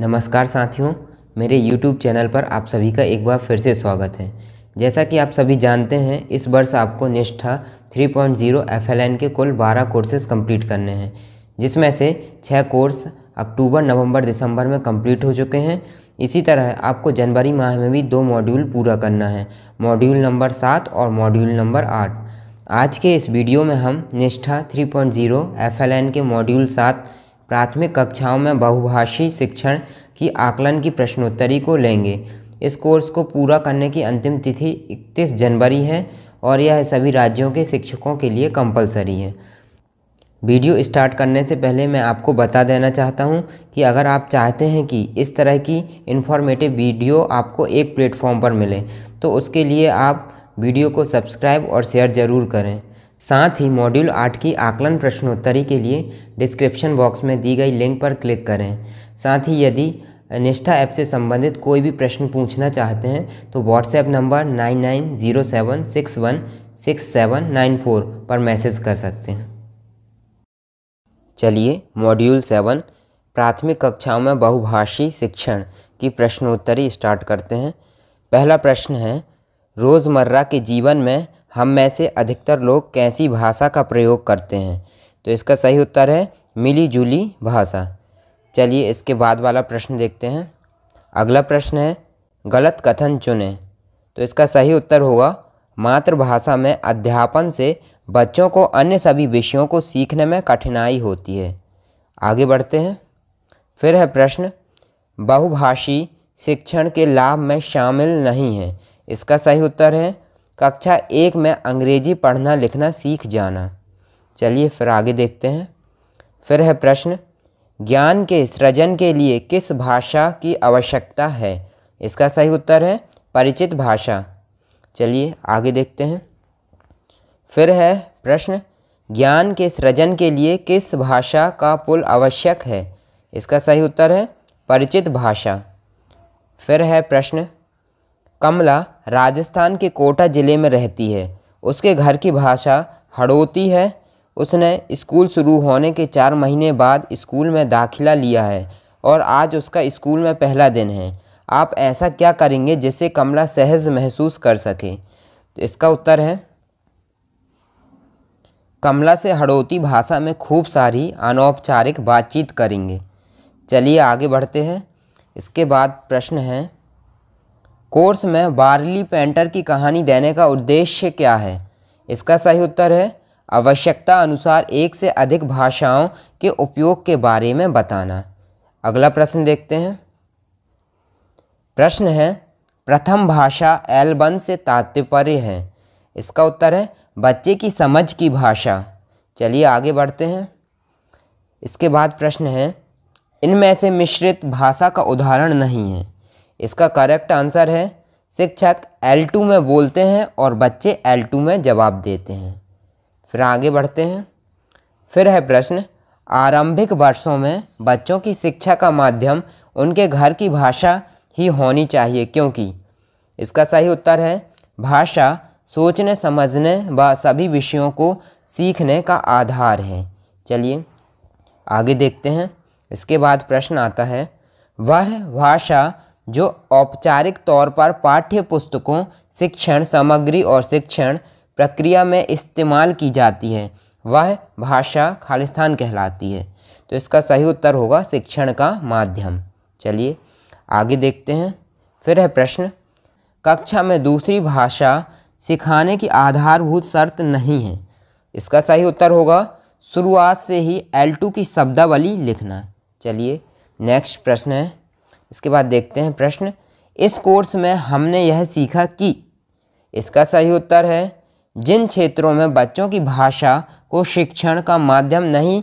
नमस्कार साथियों मेरे YouTube चैनल पर आप सभी का एक बार फिर से स्वागत है जैसा कि आप सभी जानते हैं इस वर्ष आपको निष्ठा 3.0 एन के कुल 12 कोर्सेज कंप्लीट करने हैं जिसमें से 6 कोर्स अक्टूबर नवंबर दिसंबर में कंप्लीट हो चुके हैं इसी तरह आपको जनवरी माह में भी दो मॉड्यूल पूरा करना है मॉड्यूल नंबर सात और मॉड्यूल नंबर आठ आज के इस वीडियो में हम निष्ठा 3.0 एन के मॉड्यूल सात प्राथमिक कक्षाओं में बहुभाषी शिक्षण की आकलन की प्रश्नोत्तरी को लेंगे इस कोर्स को पूरा करने की अंतिम तिथि 31 जनवरी है और यह सभी राज्यों के शिक्षकों के लिए कंपलसरी है वीडियो स्टार्ट करने से पहले मैं आपको बता देना चाहता हूं कि अगर आप चाहते हैं कि इस तरह की इन्फॉर्मेटिव वीडियो आपको एक प्लेटफॉर्म पर मिले तो उसके लिए आप वीडियो को सब्सक्राइब और शेयर ज़रूर करें साथ ही मॉड्यूल आठ की आकलन प्रश्नोत्तरी के लिए डिस्क्रिप्शन बॉक्स में दी गई लिंक पर क्लिक करें साथ ही यदि निष्ठा ऐप से संबंधित कोई भी प्रश्न पूछना चाहते हैं तो WhatsApp number nine nine zero seven six one six seven nine four पर मैसेज कर सकते हैं चलिए मॉड्यूल सेवन प्राथमिक कक्षाओं में बहुभाषी शिक्षण की प्रश्नोत्तरी स्टार्ट करते हैं पहला प्रश्न है रोज़मर्रा के जीवन में हम में से अधिकतर लोग कैसी भाषा का प्रयोग करते हैं तो इसका सही उत्तर है मिली जुली भाषा चलिए इसके बाद वाला प्रश्न देखते हैं अगला प्रश्न है गलत कथन चुनें तो इसका सही उत्तर होगा मातृभाषा में अध्यापन से बच्चों को अन्य सभी विषयों को सीखने में कठिनाई होती है आगे बढ़ते हैं फिर है प्रश्न बहुभाषी शिक्षण के लाभ में शामिल नहीं है इसका सही उत्तर है कक्षा एक में अंग्रेजी पढ़ना लिखना सीख जाना चलिए फिर आगे देखते हैं फिर है प्रश्न ज्ञान के सृजन के लिए किस भाषा की आवश्यकता है इसका सही उत्तर है परिचित भाषा चलिए आगे देखते हैं फिर है प्रश्न ज्ञान के सृजन के लिए किस भाषा का पुल आवश्यक है इसका सही उत्तर है परिचित भाषा फिर है प्रश्न कमला राजस्थान के कोटा ज़िले में रहती है उसके घर की भाषा हड़ोती है उसने स्कूल शुरू होने के चार महीने बाद स्कूल में दाखिला लिया है और आज उसका स्कूल में पहला दिन है आप ऐसा क्या करेंगे जिससे कमला सहज महसूस कर सके तो इसका उत्तर है कमला से हड़ौती भाषा में खूब सारी अनौपचारिक बातचीत करेंगे चलिए आगे बढ़ते हैं इसके बाद प्रश्न है कोर्स में बार्ली पेंटर की कहानी देने का उद्देश्य क्या है इसका सही उत्तर है आवश्यकता अनुसार एक से अधिक भाषाओं के उपयोग के बारे में बताना अगला प्रश्न देखते हैं प्रश्न है प्रथम भाषा एलबन से तात्पर्य है इसका उत्तर है बच्चे की समझ की भाषा चलिए आगे बढ़ते हैं इसके बाद प्रश्न है इनमें से मिश्रित भाषा का उदाहरण नहीं है इसका करेक्ट आंसर है शिक्षक L2 में बोलते हैं और बच्चे L2 में जवाब देते हैं फिर आगे बढ़ते हैं फिर है प्रश्न आरंभिक वर्षों में बच्चों की शिक्षा का माध्यम उनके घर की भाषा ही होनी चाहिए क्योंकि इसका सही उत्तर है भाषा सोचने समझने व सभी विषयों को सीखने का आधार है चलिए आगे देखते हैं इसके बाद प्रश्न आता है वह भाषा जो औपचारिक तौर पर पाठ्य पुस्तकों शिक्षण सामग्री और शिक्षण प्रक्रिया में इस्तेमाल की जाती है वह भाषा खालिस्तान कहलाती है तो इसका सही उत्तर होगा शिक्षण का माध्यम चलिए आगे देखते हैं फिर है प्रश्न कक्षा में दूसरी भाषा सिखाने की आधारभूत शर्त नहीं है इसका सही उत्तर होगा शुरुआत से ही एल टू की शब्दावली लिखना चलिए नेक्स्ट प्रश्न है इसके बाद देखते हैं प्रश्न इस कोर्स में हमने यह सीखा कि इसका सही उत्तर है जिन क्षेत्रों में बच्चों की भाषा को शिक्षण का माध्यम नहीं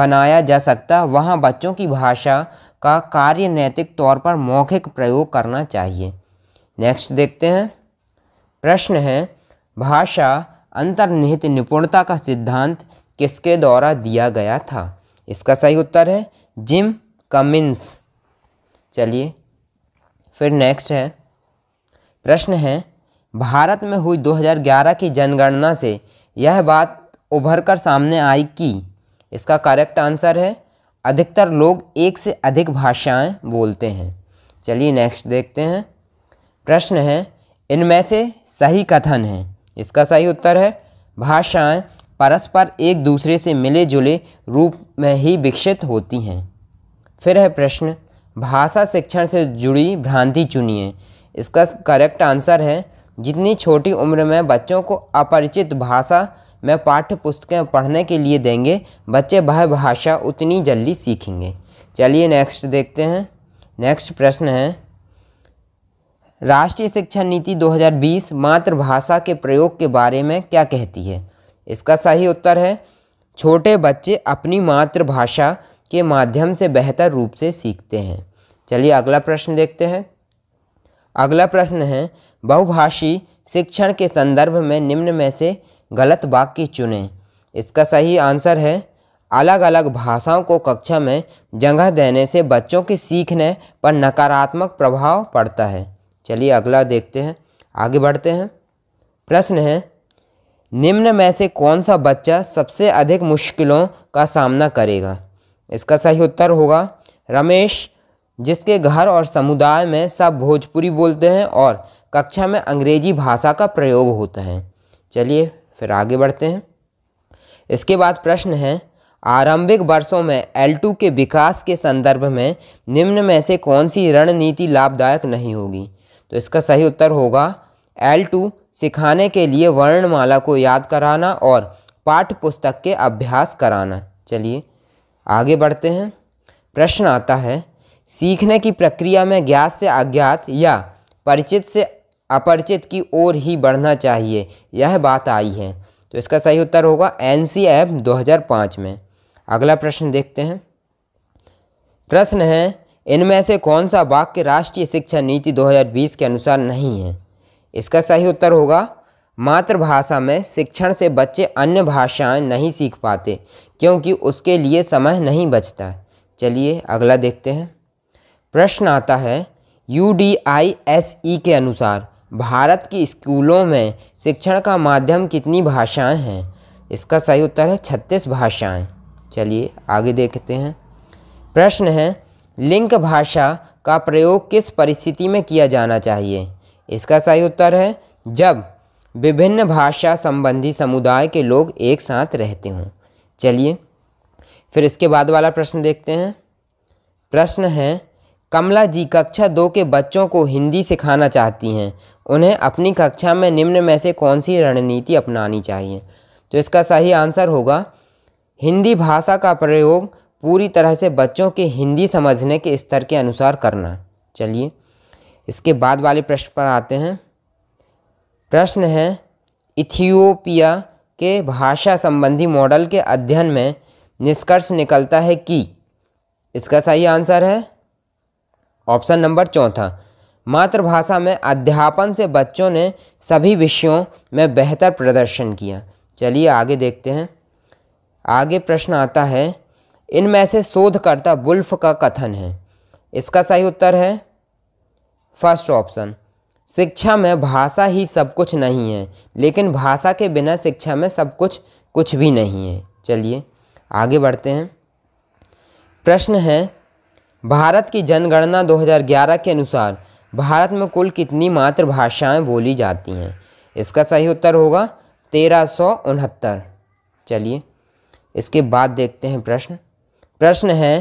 बनाया जा सकता वहाँ बच्चों की भाषा का कार्य नैतिक तौर पर मौखिक प्रयोग करना चाहिए नेक्स्ट देखते हैं प्रश्न है भाषा अंतर्निहित निपुणता का सिद्धांत किसके द्वारा दिया गया था इसका सही उत्तर है जिम कमिंस चलिए फिर नेक्स्ट है प्रश्न है भारत में हुई 2011 की जनगणना से यह बात उभर कर सामने आई कि इसका करेक्ट आंसर है अधिकतर लोग एक से अधिक भाषाएं बोलते हैं चलिए नेक्स्ट देखते हैं प्रश्न है इनमें से सही कथन है इसका सही उत्तर है भाषाएं परस्पर एक दूसरे से मिले जुले रूप में ही विकसित होती हैं फिर है प्रश्न भाषा शिक्षण से जुड़ी भ्रांति चुनिए इसका करेक्ट आंसर है जितनी छोटी उम्र में बच्चों को अपरिचित भाषा में पाठ्य पुस्तकें पढ़ने के लिए देंगे बच्चे वह भाषा उतनी जल्दी सीखेंगे चलिए नेक्स्ट देखते हैं नेक्स्ट प्रश्न है राष्ट्रीय शिक्षा नीति 2020 मातृभाषा के प्रयोग के बारे में क्या कहती है इसका सही उत्तर है छोटे बच्चे अपनी मातृभाषा के माध्यम से बेहतर रूप से सीखते हैं चलिए अगला प्रश्न देखते हैं अगला प्रश्न है बहुभाषी शिक्षण के संदर्भ में निम्न में से गलत वाक्य चुनें इसका सही आंसर है अलग अलग भाषाओं को कक्षा में जगह देने से बच्चों के सीखने पर नकारात्मक प्रभाव पड़ता है चलिए अगला देखते हैं आगे बढ़ते हैं प्रश्न है निम्न में से कौन सा बच्चा सबसे अधिक मुश्किलों का सामना करेगा इसका सही उत्तर होगा रमेश जिसके घर और समुदाय में सब भोजपुरी बोलते हैं और कक्षा में अंग्रेजी भाषा का प्रयोग होता है चलिए फिर आगे बढ़ते हैं इसके बाद प्रश्न है आरंभिक वर्षों में एल टू के विकास के संदर्भ में निम्न में से कौन सी रणनीति लाभदायक नहीं होगी तो इसका सही उत्तर होगा एल टू सिखाने के लिए वर्णमाला को याद कराना और पाठ्य पुस्तक के अभ्यास कराना चलिए आगे बढ़ते हैं प्रश्न आता है सीखने की प्रक्रिया में ज्ञात से अज्ञात या परिचित से अपरिचित की ओर ही बढ़ना चाहिए यह बात आई है तो इसका सही उत्तर होगा एन सी एफ दो हज़ार पाँच में अगला प्रश्न देखते हैं प्रश्न है इनमें से कौन सा वाक्य राष्ट्रीय शिक्षा नीति 2020 के अनुसार नहीं है इसका सही उत्तर होगा मातृभाषा में शिक्षण से बच्चे अन्य भाषाएं नहीं सीख पाते क्योंकि उसके लिए समय नहीं बचता चलिए अगला देखते हैं प्रश्न आता है U D I S E के अनुसार भारत की स्कूलों में शिक्षण का माध्यम कितनी भाषाएं हैं इसका सही उत्तर है छत्तीस भाषाएं चलिए आगे देखते हैं प्रश्न है लिंक भाषा का प्रयोग किस परिस्थिति में किया जाना चाहिए इसका सही उत्तर है जब विभिन्न भाषा संबंधी समुदाय के लोग एक साथ रहते हों चलिए फिर इसके बाद वाला प्रश्न देखते हैं प्रश्न है कमला जी कक्षा दो के बच्चों को हिंदी सिखाना चाहती हैं उन्हें अपनी कक्षा में निम्न में से कौन सी रणनीति अपनानी चाहिए तो इसका सही आंसर होगा हिंदी भाषा का प्रयोग पूरी तरह से बच्चों के हिंदी समझने के स्तर के अनुसार करना चलिए इसके बाद वाले प्रश्न पर आते हैं प्रश्न है इथियोपिया के भाषा संबंधी मॉडल के अध्ययन में निष्कर्ष निकलता है कि इसका सही आंसर है ऑप्शन नंबर चौथा मातृभाषा में अध्यापन से बच्चों ने सभी विषयों में बेहतर प्रदर्शन किया चलिए आगे देखते हैं आगे प्रश्न आता है इनमें से शोधकर्ता बुल्फ का कथन है इसका सही उत्तर है फर्स्ट ऑप्शन शिक्षा में भाषा ही सब कुछ नहीं है लेकिन भाषा के बिना शिक्षा में सब कुछ कुछ भी नहीं है चलिए आगे बढ़ते हैं प्रश्न है भारत की जनगणना 2011 के अनुसार भारत में कुल कितनी मातृभाषाएं बोली जाती हैं इसका सही उत्तर होगा तेरह सौ उनहत्तर चलिए इसके बाद देखते हैं प्रश्न प्रश्न है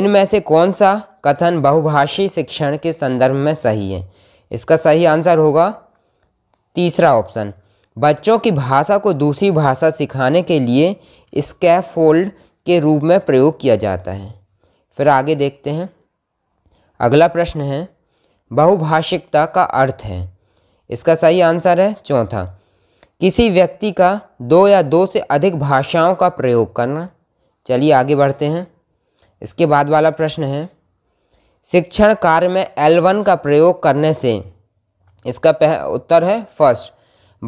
इनमें से कौन सा कथन बहुभाषी शिक्षण के संदर्भ में सही है इसका सही आंसर होगा तीसरा ऑप्शन बच्चों की भाषा को दूसरी भाषा सिखाने के लिए स्कैफोल्ड के रूप में प्रयोग किया जाता है फिर आगे देखते हैं अगला प्रश्न है बहुभाषिकता का अर्थ है इसका सही आंसर है चौथा किसी व्यक्ति का दो या दो से अधिक भाषाओं का प्रयोग करना चलिए आगे बढ़ते हैं इसके बाद वाला प्रश्न है शिक्षण कार्य में एल वन का प्रयोग करने से इसका पह उत्तर है फर्स्ट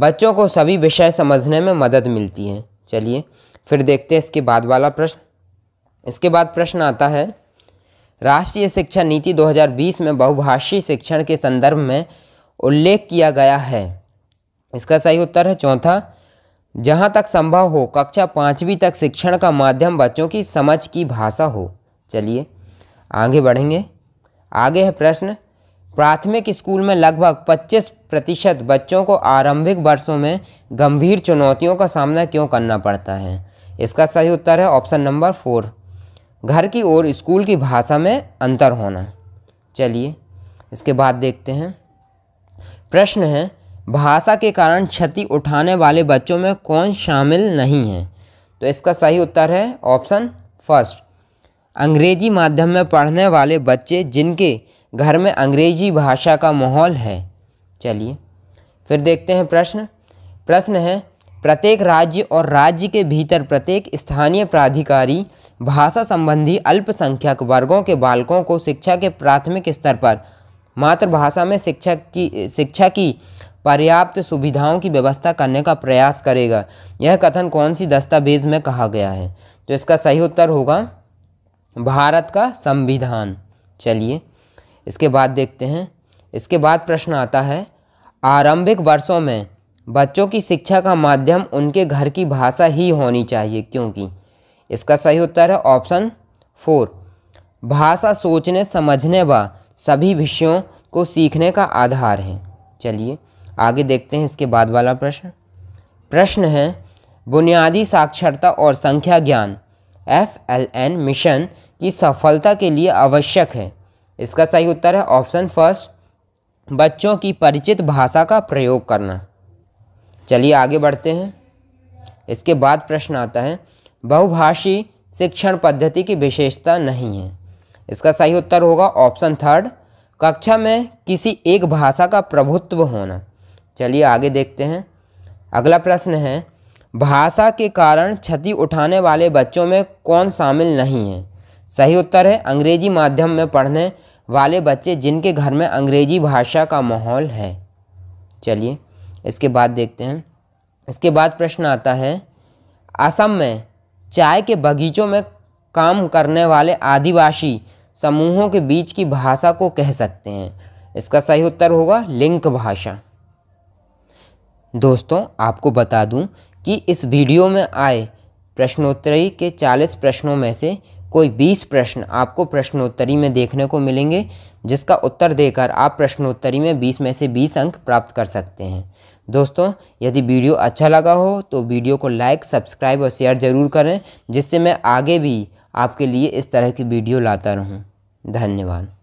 बच्चों को सभी विषय समझने में मदद मिलती है चलिए फिर देखते हैं इसके बाद वाला प्रश्न इसके बाद प्रश्न आता है राष्ट्रीय शिक्षा नीति 2020 में बहुभाषी शिक्षण के संदर्भ में उल्लेख किया गया है इसका सही उत्तर है चौथा जहाँ तक संभव हो कक्षा पाँचवीं तक शिक्षण का माध्यम बच्चों की समझ की भाषा हो चलिए आगे बढ़ेंगे आगे है प्रश्न प्राथमिक स्कूल में लगभग 25 प्रतिशत बच्चों को आरंभिक वर्षों में गंभीर चुनौतियों का सामना क्यों करना पड़ता है इसका सही उत्तर है ऑप्शन नंबर फोर घर की और स्कूल की भाषा में अंतर होना चलिए इसके बाद देखते हैं प्रश्न है भाषा के कारण क्षति उठाने वाले बच्चों में कौन शामिल नहीं है तो इसका सही उत्तर है ऑप्शन फर्स्ट अंग्रेजी माध्यम में पढ़ने वाले बच्चे जिनके घर में अंग्रेजी भाषा का माहौल है चलिए फिर देखते हैं प्रश्न प्रश्न है प्रत्येक राज्य और राज्य के भीतर प्रत्येक स्थानीय प्राधिकारी भाषा संबंधी अल्पसंख्यक वर्गों के बालकों को शिक्षा के प्राथमिक स्तर पर मातृभाषा में शिक्षा की शिक्षा की पर्याप्त सुविधाओं की व्यवस्था करने का प्रयास करेगा यह कथन कौन सी दस्तावेज में कहा गया है तो इसका सही उत्तर होगा भारत का संविधान चलिए इसके बाद देखते हैं इसके बाद प्रश्न आता है आरंभिक वर्षों में बच्चों की शिक्षा का माध्यम उनके घर की भाषा ही होनी चाहिए क्योंकि इसका सही उत्तर है ऑप्शन फोर भाषा सोचने समझने व सभी विषयों को सीखने का आधार है चलिए आगे देखते हैं इसके बाद वाला प्रश्न प्रश्न है बुनियादी साक्षरता और संख्या ज्ञान एफ एल एन मिशन की सफलता के लिए आवश्यक है इसका सही उत्तर है ऑप्शन फर्स्ट बच्चों की परिचित भाषा का प्रयोग करना चलिए आगे बढ़ते हैं इसके बाद प्रश्न आता है बहुभाषी शिक्षण पद्धति की विशेषता नहीं है इसका सही उत्तर होगा ऑप्शन थर्ड कक्षा में किसी एक भाषा का प्रभुत्व होना चलिए आगे देखते हैं अगला प्रश्न है भाषा के कारण क्षति उठाने वाले बच्चों में कौन शामिल नहीं है सही उत्तर है अंग्रेजी माध्यम में पढ़ने वाले बच्चे जिनके घर में अंग्रेजी भाषा का माहौल है चलिए इसके बाद देखते हैं इसके बाद प्रश्न आता है असम में चाय के बगीचों में काम करने वाले आदिवासी समूहों के बीच की भाषा को कह सकते हैं इसका सही उत्तर होगा लिंक भाषा दोस्तों आपको बता दूं कि इस वीडियो में आए प्रश्नोत्तरी के 40 प्रश्नों में से कोई 20 प्रश्न आपको प्रश्नोत्तरी में देखने को मिलेंगे जिसका उत्तर देकर आप प्रश्नोत्तरी में 20 में से 20 अंक प्राप्त कर सकते हैं दोस्तों यदि वीडियो अच्छा लगा हो तो वीडियो को लाइक सब्सक्राइब और शेयर ज़रूर करें जिससे मैं आगे भी आपके लिए इस तरह की वीडियो लाता रहूं धन्यवाद